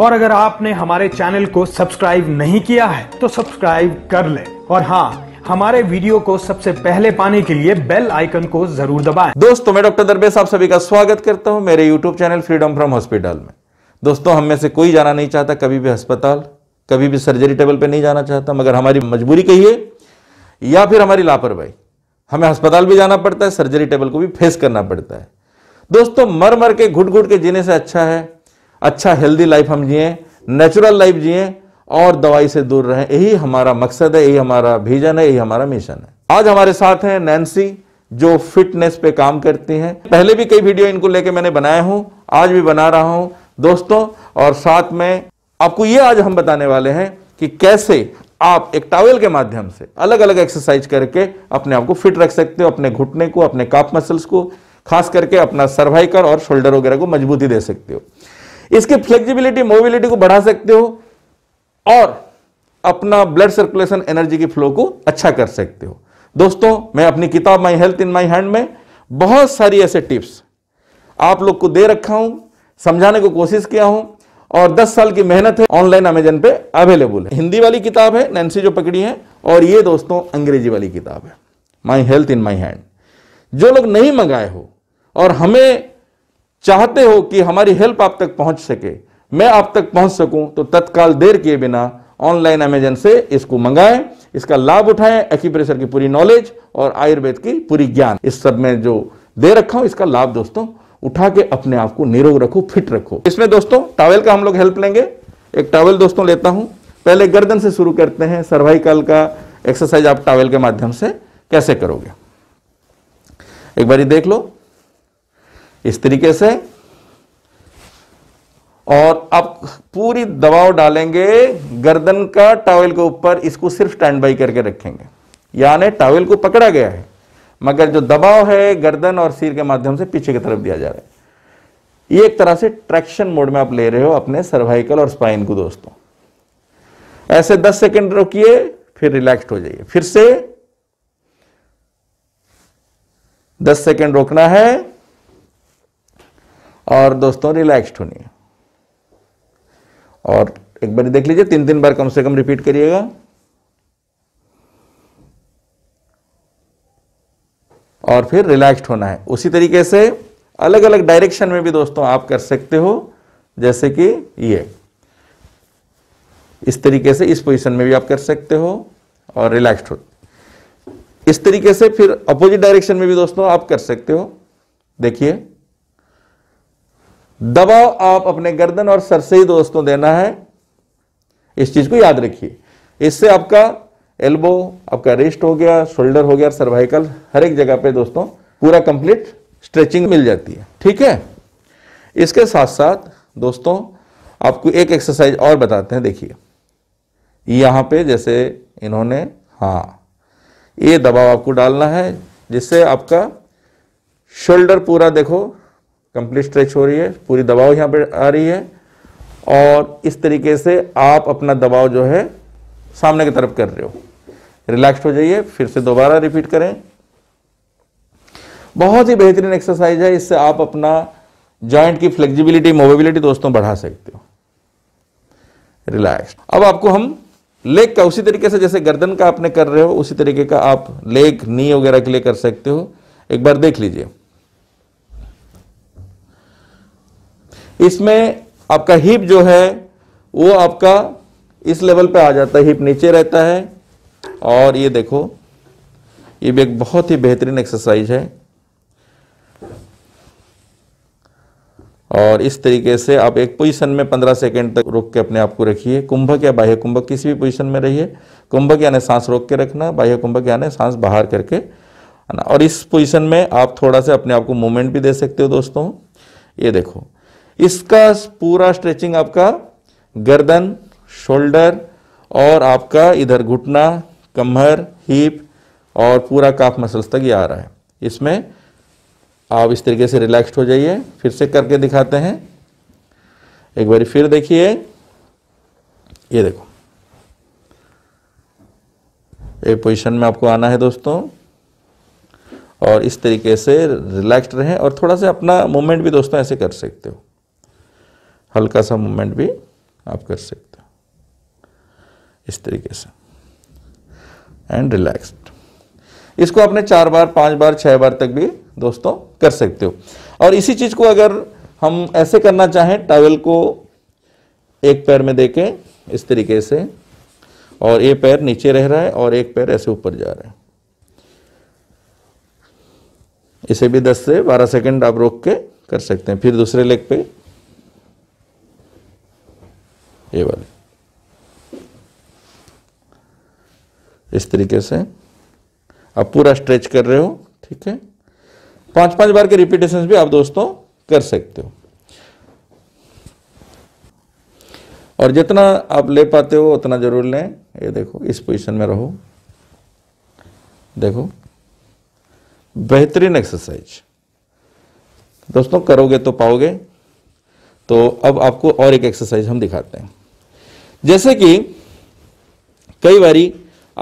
और अगर आपने हमारे चैनल को सब्सक्राइब नहीं किया है तो सब्सक्राइब कर ले और हाँ हमारे वीडियो को सबसे पहले पाने के लिए बेल आइकन को जरूर दबाएं। दोस्तों मैं डॉक्टर दरबेस आप सभी का स्वागत करता हूं मेरे YouTube channel Freedom From Hospital में दोस्तों हम में से कोई जाना नहीं चाहता कभी भी अस्पताल कभी भी सर्जरी टेबल पर नहीं जाना चाहता मगर हमारी मजबूरी कही है या फिर हमारी लापरवाही हमें अस्पताल भी जाना पड़ता है सर्जरी टेबल को भी फेस करना पड़ता है दोस्तों मर मर के घुट घुट के जीने से अच्छा है अच्छा हेल्दी लाइफ हम जिए नेचुरल लाइफ जिए और दवाई से दूर रहें यही हमारा मकसद है यही हमारा विजन है यही हमारा मिशन है आज हमारे साथ हैं नैन्सी जो फिटनेस पे काम करती हैं पहले भी कई वीडियो इनको लेके मैंने बनाया हूँ आज भी बना रहा हूं दोस्तों और साथ में आपको ये आज हम बताने वाले हैं कि कैसे आप एक टावेल के माध्यम से अलग अलग एक्सरसाइज करके अपने आप को फिट रख सकते हो अपने घुटने को अपने काप मसल्स को खास करके अपना सर्वाइकल और शोल्डर वगैरह को मजबूती दे सकते हो इसकी फ्लेक्सिबिलिटी मोबिलिटी को बढ़ा सकते हो और अपना ब्लड सर्कुलेशन एनर्जी के फ्लो को अच्छा कर सकते हो दोस्तों मैं अपनी किताब my health in my hand में बहुत सारी ऐसे टिप्स आप लोग को दे रखा हूं समझाने को कोशिश किया हूं और 10 साल की मेहनत है ऑनलाइन अमेजन पे अवेलेबल है हिंदी वाली किताब है नैन्सी जो पकड़ी है और ये दोस्तों अंग्रेजी वाली किताब है my health in my hand जो लोग नहीं मंगाए हो और हमें चाहते हो कि हमारी हेल्प आप तक पहुंच सके मैं आप तक पहुंच सकूं तो तत्काल देर किए बिना ऑनलाइन अमेजन से इसको मंगाएं इसका लाभ उठाएं एक्यूप्रेशर की पूरी नॉलेज और आयुर्वेद की पूरी ज्ञान इस सब में जो दे रखा हूं इसका लाभ दोस्तों उठा के अपने आप को निरोग रखो फिट रखो इसमें दोस्तों टावेल का हम लोग हेल्प लेंगे एक टावेल दोस्तों लेता हूं पहले गर्दन से शुरू करते हैं सर्वाइकल का एक्सरसाइज आप टावेल के माध्यम से कैसे करोगे एक बार देख लो इस तरीके से और अब पूरी दबाव डालेंगे गर्दन का टॉवल के ऊपर इसको सिर्फ स्टैंड बाई करके रखेंगे यानी टॉवल को पकड़ा गया है मगर जो दबाव है गर्दन और सिर के माध्यम से पीछे की तरफ दिया जा रहा है ये एक तरह से ट्रैक्शन मोड में आप ले रहे हो अपने सर्वाइकल और स्पाइन को दोस्तों ऐसे 10 सेकंड रोकिए फिर रिलैक्स्ड हो जाइए फिर से 10 सेकंड रोकना है और दोस्तों रिलैक्स्ड होनी और एक बार देख लीजिए तीन तीन बार कम से कम रिपीट करिएगा और फिर रिलैक्स्ड होना है उसी तरीके से अलग अलग डायरेक्शन में भी दोस्तों आप कर सकते हो जैसे कि ये इस तरीके से इस पोजीशन में भी आप कर सकते हो और रिलैक्स्ड हो इस तरीके से फिर अपोजिट डायरेक्शन में भी दोस्तों आप कर सकते हो देखिए दबाव आप अपने गर्दन और सर से ही दोस्तों देना है इस चीज को याद रखिए इससे आपका एल्बो आपका रेस्ट हो गया शोल्डर हो गया सर्वाइकल हर एक जगह पे दोस्तों पूरा कंप्लीट स्ट्रेचिंग मिल जाती है ठीक है इसके साथ साथ दोस्तों आपको एक एक्सरसाइज और बताते हैं देखिए यहां पे जैसे इन्होंने हाँ ये दबाव आपको डालना है जिससे आपका शोल्डर पूरा देखो कंप्लीट स्ट्रेच हो रही है पूरी दबाव यहाँ पर आ रही है और इस तरीके से आप अपना दबाव जो है सामने की तरफ कर रहे हो रिलैक्स हो जाइए फिर से दोबारा रिपीट करें बहुत ही बेहतरीन एक्सरसाइज है इससे आप अपना जॉइंट की फ्लेक्सिबिलिटी मोबिलिटी दोस्तों बढ़ा सकते हो रिलैक्स अब आपको हम लेग का उसी तरीके से जैसे गर्दन का आपने कर रहे हो उसी तरीके का आप लेग नी वगैरह के लिए कर सकते हो एक बार देख लीजिए इसमें आपका हिप जो है वो आपका इस लेवल पे आ जाता है हिप नीचे रहता है और ये देखो ये भी एक बहुत ही बेहतरीन एक्सरसाइज है और इस तरीके से आप एक पोजीशन में 15 सेकंड तक रोक के अपने आप को रखिए कुंभक या बाह्य कुंभक किसी भी पोजीशन में रहिए कुंभक यानी सांस रोक के रखना बाह्य कुंभक यानी सांस बाहर करके आना और इस पोजीशन में आप थोड़ा सा अपने आप को मूवमेंट भी दे सकते हो दोस्तों ये देखो इसका पूरा स्ट्रेचिंग आपका गर्दन शोल्डर और आपका इधर घुटना कमर हीप और पूरा काफ मसल्स तक ये आ रहा है इसमें आप इस तरीके से रिलैक्स्ड हो जाइए फिर से करके दिखाते हैं एक बार फिर देखिए ये देखो एक पोजीशन में आपको आना है दोस्तों और इस तरीके से रिलैक्स्ड रहें और थोड़ा सा अपना मूवमेंट भी दोस्तों ऐसे कर सकते हो हल्का सा मूवमेंट भी आप कर सकते हो इस तरीके से एंड रिलैक्स्ड इसको आपने चार बार पांच बार छह बार तक भी दोस्तों कर सकते हो और इसी चीज़ को अगर हम ऐसे करना चाहें टावल को एक पैर में देके इस तरीके से और ये पैर नीचे रह रहा है और एक पैर ऐसे ऊपर जा रहा है इसे भी 10 से 12 सेकंड आप रोक के कर सकते हैं फिर दूसरे लेग पे ये वाले इस तरीके से आप पूरा स्ट्रेच कर रहे हो ठीक है पांच पांच बार के रिपीटेशन भी आप दोस्तों कर सकते हो और जितना आप ले पाते हो उतना जरूर लें ये देखो इस पोजीशन में रहो देखो बेहतरीन एक्सरसाइज दोस्तों करोगे तो पाओगे तो अब आपको और एक एक्सरसाइज हम दिखाते हैं जैसे कि कई बारी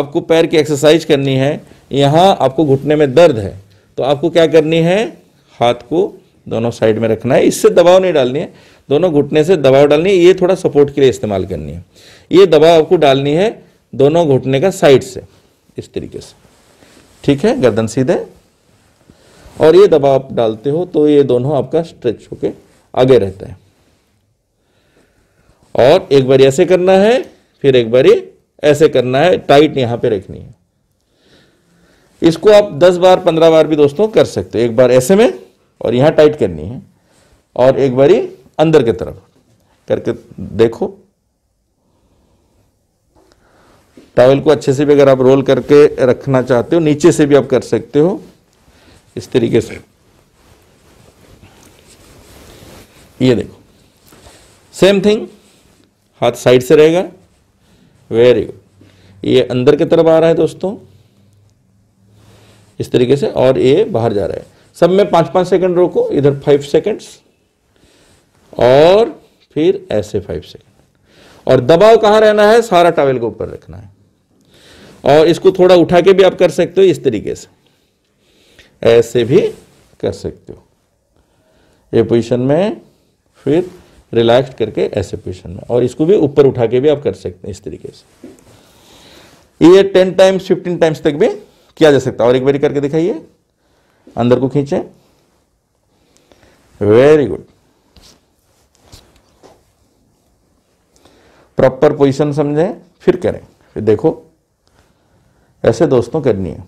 आपको पैर की एक्सरसाइज करनी है यहाँ आपको घुटने में दर्द है तो आपको क्या करनी है हाथ को दोनों साइड में रखना है इससे दबाव नहीं डालनी है दोनों घुटने से दबाव डालनी है ये थोड़ा सपोर्ट के लिए इस्तेमाल करनी है ये दबाव आपको डालनी है दोनों घुटने का साइड से इस तरीके से ठीक है गर्दन सीधे और ये दबाव आप डालते हो तो ये दोनों आपका स्ट्रेच होके आगे रहता है और एक बार ऐसे करना है फिर एक बारी ऐसे करना है टाइट यहां पे रखनी है इसको आप 10 बार 15 बार भी दोस्तों कर सकते हो एक बार ऐसे में और यहां टाइट करनी है और एक बारी अंदर की तरफ करके देखो टॉवल को अच्छे से भी अगर आप रोल करके रखना चाहते हो नीचे से भी आप कर सकते हो इस तरीके से ये देखो सेम थिंग हाथ साइड से रहेगा वेरी गुड ये अंदर की तरफ आ रहा है दोस्तों इस तरीके से और ये बाहर जा रहा है सब में पांच पांच सेकंड रोको इधर फाइव सेकंड्स और फिर ऐसे फाइव सेकंड और दबाव कहां रहना है सारा टावेल को ऊपर रखना है और इसको थोड़ा उठा के भी आप कर सकते हो इस तरीके से ऐसे भी कर सकते हो ये पोजीशन में फिर रिलैक्स करके ऐसे पोजिशन में और इसको भी ऊपर उठा के भी आप कर सकते हैं इस तरीके से ये टेन टाइम्स फिफ्टीन टाइम्स तक भी किया जा सकता है और एक बार करके दिखाइए अंदर को खींचे वेरी गुड प्रॉपर पोजिशन समझें फिर करें फिर देखो ऐसे दोस्तों करनी है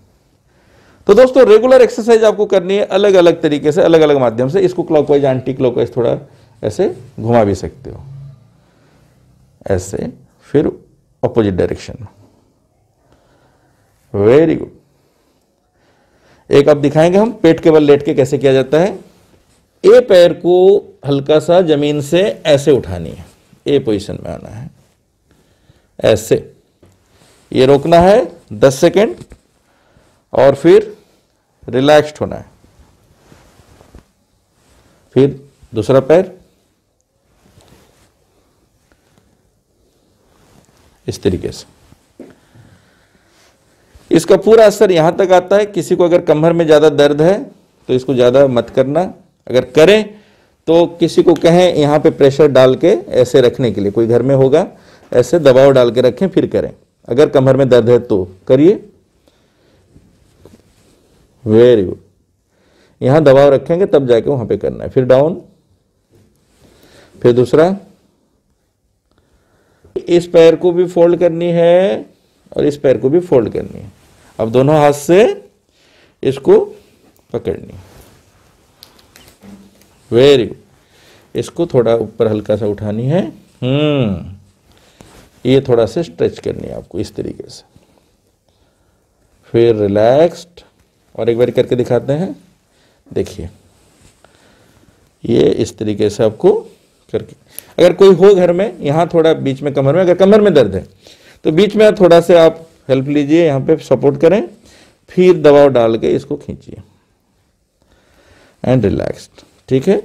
तो दोस्तों रेगुलर एक्सरसाइज आपको करनी है अलग अलग तरीके से अलग अलग माध्यम से इसको क्लॉकवाइज एंटी क्लॉकवाइज थोड़ा ऐसे घुमा भी सकते हो ऐसे फिर अपोजिट डायरेक्शन में वेरी गुड एक अब दिखाएंगे हम पेट के बल लेट के कैसे किया जाता है ए पैर को हल्का सा जमीन से ऐसे उठानी है ए पोजीशन में आना है ऐसे ये रोकना है दस सेकेंड और फिर रिलैक्स्ड होना है फिर दूसरा पैर इस तरीके से इसका पूरा असर यहां तक आता है किसी को अगर कमर में ज़्यादा दर्द है तो इसको ज़्यादा मत करना अगर करें तो किसी को कहें यहां पे प्रेशर डाल के ऐसे रखने के लिए कोई घर में होगा ऐसे दबाव डाल के रखें फिर करें अगर कमर में दर्द है तो करिए वेरी गुड यहां दबाव रखेंगे तब जाके वहां पे करना है फिर डाउन फिर दूसरा इस पैर को भी फोल्ड करनी है और इस पैर को भी फोल्ड करनी है अब दोनों हाथ से इसको पकड़नी वेरी गुड इसको थोड़ा ऊपर हल्का सा उठानी है हम्म ये थोड़ा सा स्ट्रेच करनी है आपको इस तरीके से फिर रिलैक्स्ड और एक बार करके दिखाते हैं देखिए ये इस तरीके से आपको करके अगर कोई हो घर में यहाँ थोड़ा बीच में कमर में अगर कमर में दर्द है तो बीच में थोड़ा से आप हेल्प लीजिए यहाँ पे सपोर्ट करें फिर दबाव डाल के इसको खींचिए एंड रिलैक्स्ड ठीक है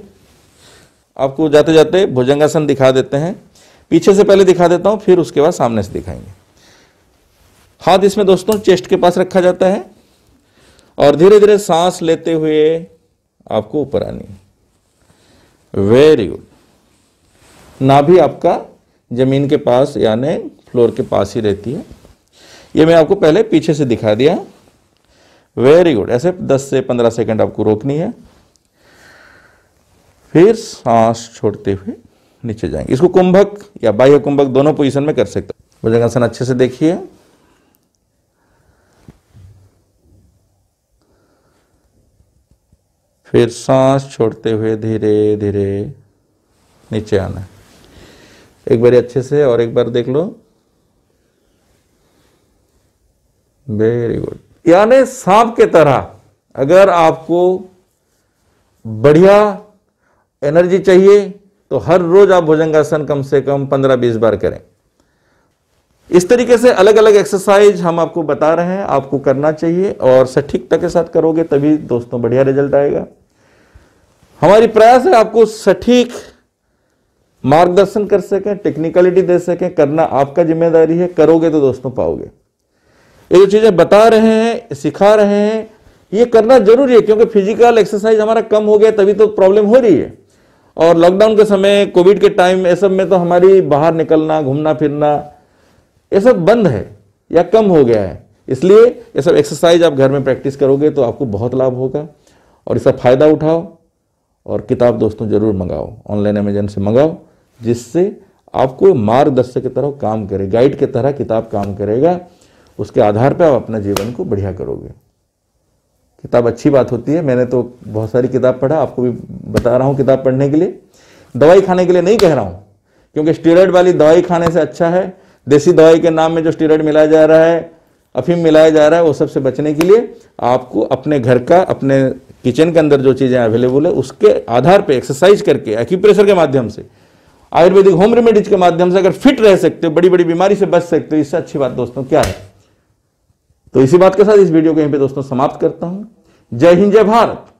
आपको जाते जाते भुजंगासन दिखा देते हैं पीछे से पहले दिखा देता हूँ फिर उसके बाद सामने से दिखाएंगे हाथ इसमें दोस्तों चेस्ट के पास रखा जाता है और धीरे धीरे सांस लेते हुए आपको ऊपर आनी वेरी गुड भी आपका ज़मीन के पास यानी फ्लोर के पास ही रहती है ये मैं आपको पहले पीछे से दिखा दिया वेरी गुड ऐसे 10 से 15 सेकंड आपको रोकनी है फिर सांस छोड़ते हुए नीचे जाएंगे इसको कुंभक या बाह्य कुंभक दोनों पोजीशन में कर सकते हो भुजंगासन अच्छे से देखिए फिर सांस छोड़ते हुए धीरे धीरे नीचे आना है एक बार अच्छे से और एक बार देख लो वेरी गुड यानी सांप के तरह अगर आपको बढ़िया एनर्जी चाहिए तो हर रोज आप भुजंगासन कम से कम 15-20 बार करें इस तरीके से अलग अलग एक्सरसाइज हम आपको बता रहे हैं आपको करना चाहिए और सटीकता के साथ करोगे तभी दोस्तों बढ़िया रिजल्ट आएगा हमारी प्रयास है आपको सटीक मार्गदर्शन कर सकें टेक्निकलिटी दे सकें करना आपका जिम्मेदारी है करोगे तो दोस्तों पाओगे ये जो चीज़ें बता रहे हैं सिखा रहे हैं ये करना जरूरी है क्योंकि फिजिकल एक्सरसाइज हमारा कम हो गया तभी तो प्रॉब्लम हो रही है और लॉकडाउन के समय कोविड के टाइम ये सब में तो हमारी बाहर निकलना घूमना फिरना ये सब बंद है या कम हो गया है इसलिए ये सब एक्सरसाइज आप घर में प्रैक्टिस करोगे तो आपको बहुत लाभ होगा और इसका फ़ायदा उठाओ और किताब दोस्तों ज़रूर मंगाओ ऑनलाइन अमेजन से मंगाओ जिससे आपको मार्गदर्शक की तरह काम करे गाइड की तरह किताब काम करेगा उसके आधार पर आप अपना जीवन को बढ़िया करोगे किताब अच्छी बात होती है मैंने तो बहुत सारी किताब पढ़ा आपको भी बता रहा हूँ किताब पढ़ने के लिए दवाई खाने के लिए नहीं कह रहा हूँ क्योंकि स्टीरॉयड वाली दवाई खाने से अच्छा है देसी दवाई के नाम में जो स्टीरॉयड मिलाया जा रहा है अफीम मिलाया जा रहा है वो सबसे बचने के लिए आपको अपने घर का अपने किचन के अंदर जो चीज़ें अवेलेबल है उसके आधार पर एक्सरसाइज करके एक्यूप्रेशर के माध्यम से आयुर्वेदिक होम रेमेडीज के माध्यम से अगर फिट रह सकते हो बड़ी बड़ी बीमारी से बच सकते हो इससे अच्छी बात दोस्तों क्या है तो इसी बात के साथ इस वीडियो को यहीं पे दोस्तों समाप्त करता हूं जय हिंद जय भारत